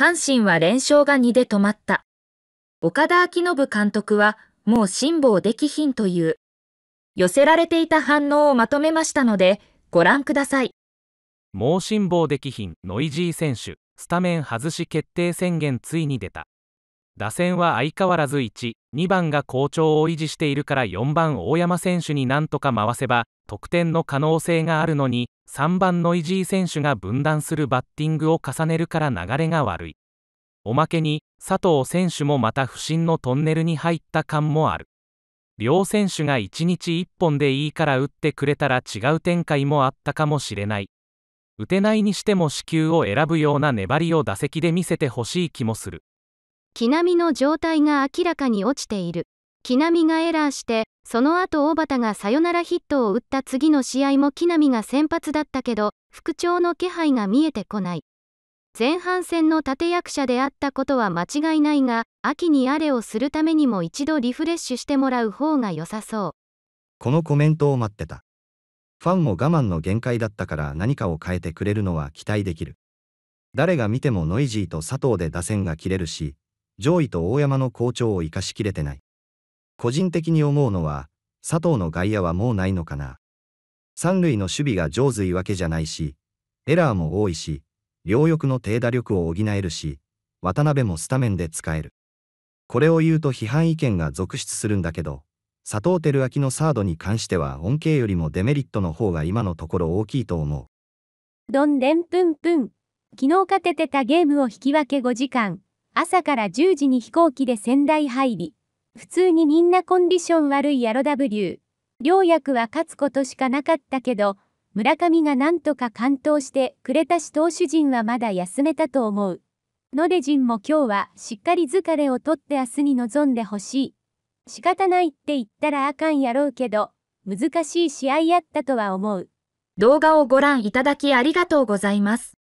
阪神は連勝が2で止まった。岡田明信監督は、もう辛抱できひんという。寄せられていた反応をまとめましたので、ご覧ください。もう辛抱できひん、ノイジー選手、スタメン外し決定宣言ついに出た。打線は相変わらず1、2番が好調を維持しているから4番大山選手になんとか回せば、得点の可能性があるのに、3番ノイジー選手が分断するバッティングを重ねるから流れが悪いおまけに佐藤選手もまた不審のトンネルに入った感もある両選手が1日1本でいいから打ってくれたら違う展開もあったかもしれない打てないにしても支球を選ぶような粘りを打席で見せてほしい気もする木並の状態が明らかに落ちている木浪がエラーして、その後大畑がサヨナラヒットを打った次の試合も木浪が先発だったけど、復調の気配が見えてこない。前半戦の立役者であったことは間違いないが、秋にあれをするためにも一度リフレッシュしてもらう方が良さそう。このコメントを待ってた。ファンも我慢の限界だったから何かを変えてくれるのは期待できる。誰が見てもノイジーと佐藤で打線が切れるし、上位と大山の好調を生かしきれてない。個人的に思うのは、佐藤の外野はもうないのかな。三塁の守備が上手いわけじゃないし、エラーも多いし、両翼の低打力を補えるし、渡辺もスタメンで使える。これを言うと批判意見が続出するんだけど、佐藤輝明のサードに関しては恩恵よりもデメリットの方が今のところ大きいと思う。どんでんぷんぷん。昨日勝ててたゲームを引き分け5時間、朝から10時に飛行機で仙台入り。普通にみんなコンディション悪いやろ W。両役は勝つことしかなかったけど、村上がなんとか完投してくれたし投手陣はまだ休めたと思う。ので陣も今日はしっかり疲れをとって明日に臨んでほしい。仕方ないって言ったらあかんやろうけど、難しい試合やったとは思う。動画をご覧いただきありがとうございます。